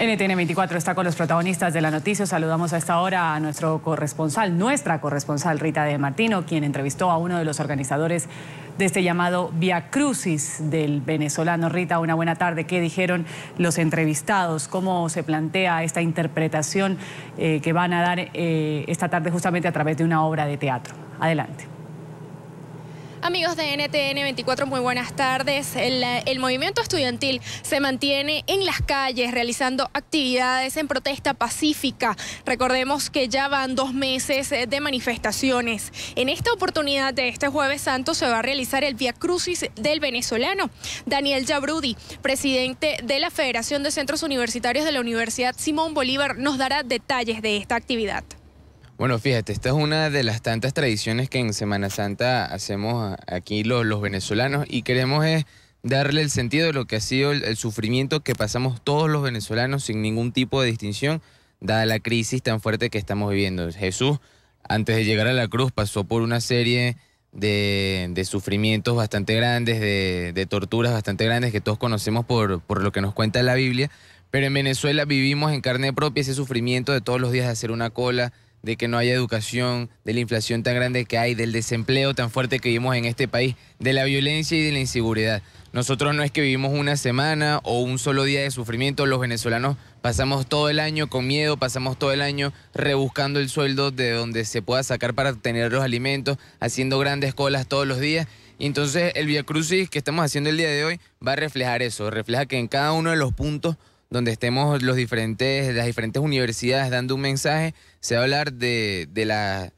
NTN 24 está con los protagonistas de la noticia. Saludamos a esta hora a nuestro corresponsal, nuestra corresponsal Rita de Martino, quien entrevistó a uno de los organizadores de este llamado Via Crucis del venezolano. Rita, una buena tarde. ¿Qué dijeron los entrevistados? ¿Cómo se plantea esta interpretación eh, que van a dar eh, esta tarde justamente a través de una obra de teatro? Adelante. Amigos de NTN 24, muy buenas tardes. El, movimiento estudiantil se mantiene en las calles realizando actividades en protesta pacífica. Recordemos que ya van dos meses eh, de manifestaciones. En esta oportunidad de este jueves santo se va a realizar el Via Crucis del venezolano. Daniel Yabrudi, presidente de la Federación de Centros Universitarios de la Universidad Simón Bolívar, nos dará detalles de esta actividad. Bueno, fíjate, esta es una de las tantas tradiciones que en Semana Santa hacemos aquí los, venezolanos y queremos darle el sentido de lo que ha sido el, sufrimiento que pasamos todos los venezolanos sin ningún tipo de distinción, dada la crisis tan fuerte que estamos viviendo. Jesús, antes de llegar a la cruz, pasó por una serie de, sufrimientos bastante grandes, de, torturas bastante grandes que todos conocemos por, por lo que nos cuenta la Biblia, pero en Venezuela vivimos en carne propia ese sufrimiento de todos los días de hacer una cola, de que no haya educación, de la inflación tan grande que hay, del desempleo tan fuerte que vivimos en este país, de la violencia y de la inseguridad. Nosotros no es que vivimos una semana o un solo día de sufrimiento, los venezolanos pasamos todo el año con miedo, pasamos todo el año rebuscando el sueldo de donde se pueda sacar para tener los alimentos, haciendo grandes colas todos los días. Y entonces el Via Crucis que estamos haciendo el día de hoy va a reflejar eso, refleja que en cada uno de los puntos donde estemos los diferentes, las diferentes universidades dando un mensaje, se va a hablar de, la,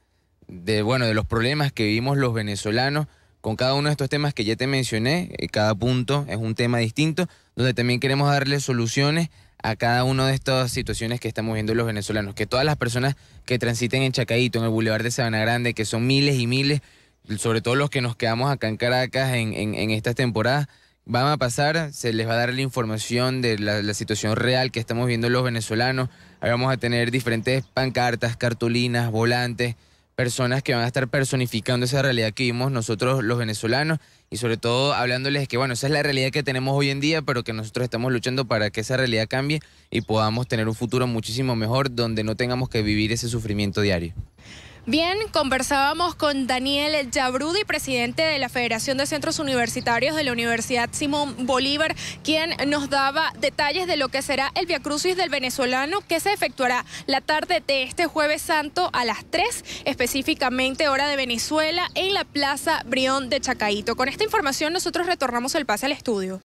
de, bueno, de los problemas que vivimos los venezolanos con cada uno de estos temas que ya te mencioné, eh, cada punto es un tema distinto, donde también queremos darle soluciones a cada una de estas situaciones que estamos viendo los venezolanos, que todas las personas que transiten en Chacaito, en el Boulevard de Sabana Grande, que son miles y miles, sobre todo los que nos quedamos acá en Caracas en, en, en estas temporadas, van a pasar, se les va a dar la información de la, situación real que estamos viendo los venezolanos. Ahí vamos a tener diferentes pancartas, cartulinas, volantes, personas que van a estar personificando esa realidad que vimos nosotros los venezolanos y sobre todo hablándoles que, bueno, esa es la realidad que tenemos hoy en día, pero que nosotros estamos luchando para que esa realidad cambie y podamos tener un futuro muchísimo mejor donde no tengamos que vivir ese sufrimiento diario. Bien, conversábamos con Daniel Yabrudi, presidente de la Federación de Centros Universitarios de la Universidad Simón Bolívar, quien nos daba detalles de lo que será el Via Crucis del venezolano que se efectuará la tarde de este jueves santo a las 3, específicamente hora de Venezuela, en la Plaza Brión de Chacaíto. Con esta información nosotros retornamos el pase al estudio.